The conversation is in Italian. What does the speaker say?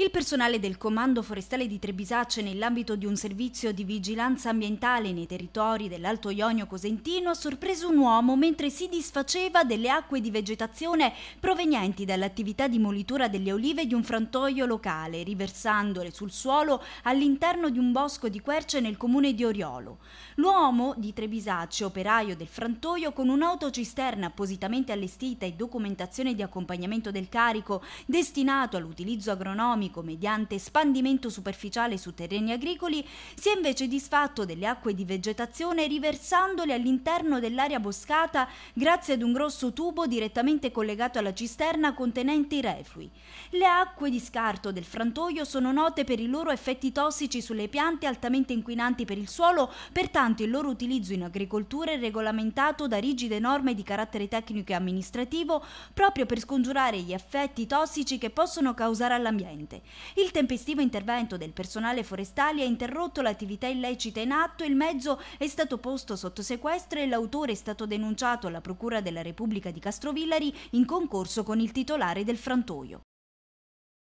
Il personale del Comando Forestale di Trebisacce nell'ambito di un servizio di vigilanza ambientale nei territori dell'Alto Ionio Cosentino ha sorpreso un uomo mentre si disfaceva delle acque di vegetazione provenienti dall'attività di molitura delle olive di un frantoio locale, riversandole sul suolo all'interno di un bosco di querce nel comune di Oriolo. L'uomo di Trebisacce, operaio del frantoio, con un'autocisterna appositamente allestita e documentazione di accompagnamento del carico destinato all'utilizzo agronomico economico mediante spandimento superficiale su terreni agricoli, si è invece disfatto delle acque di vegetazione riversandole all'interno dell'area boscata grazie ad un grosso tubo direttamente collegato alla cisterna contenente i reflui. Le acque di scarto del frantoio sono note per i loro effetti tossici sulle piante altamente inquinanti per il suolo, pertanto il loro utilizzo in agricoltura è regolamentato da rigide norme di carattere tecnico e amministrativo proprio per scongiurare gli effetti tossici che possono causare all'ambiente scorte. Il tempestivo intervento del personale forestale ha interrotto l'attività illecita in atto, il mezzo è stato posto sotto sequestro e l'autore è stato denunciato alla Procura della Repubblica di Castrovillari in concorso con il titolare del frantoio.